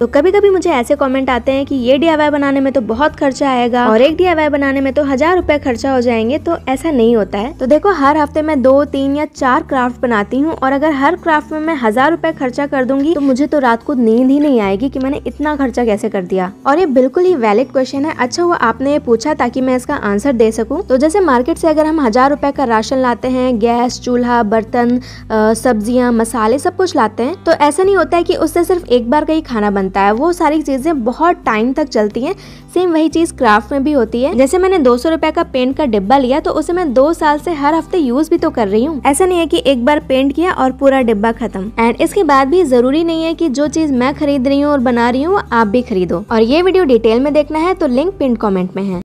तो कभी कभी मुझे ऐसे कमेंट आते हैं कि ये डी बनाने में तो बहुत खर्चा आएगा और एक डी बनाने में तो हजार रुपए खर्चा हो जाएंगे तो ऐसा नहीं होता है तो देखो हर हफ्ते मैं दो तीन या चार क्राफ्ट बनाती हूँ और अगर हर क्राफ्ट में मैं हजार रुपए खर्चा कर दूंगी तो मुझे तो रात को नींद ही नहीं आएगी की मैंने इतना खर्चा कैसे कर दिया और ये बिल्कुल ही वैलिड क्वेश्चन है अच्छा वो आपने ये पूछा ताकि मैं इसका आंसर दे सकूँ तो जैसे मार्केट से अगर हम हजार रुपए का राशन लाते हैं गैस चूल्हा बर्तन सब्जियाँ मसाले सब कुछ लाते हैं तो ऐसा नहीं होता है की उससे सिर्फ एक बार का ही खाना बनता है वो सारी चीज़ें बहुत टाइम तक चलती हैं सेम वही चीज़ क्राफ्ट में भी होती है जैसे मैंने दो सौ का पेंट का डिब्बा लिया तो उसे मैं दो साल से हर हफ्ते यूज भी तो कर रही हूँ ऐसा नहीं है कि एक बार पेंट किया और पूरा डिब्बा खत्म एंड इसके बाद भी जरूरी नहीं है कि जो चीज़ मैं खरीद रही हूँ और बना रही हूँ आप भी खरीदो और ये वीडियो डिटेल में देखना है तो लिंक पिंट कॉमेंट में है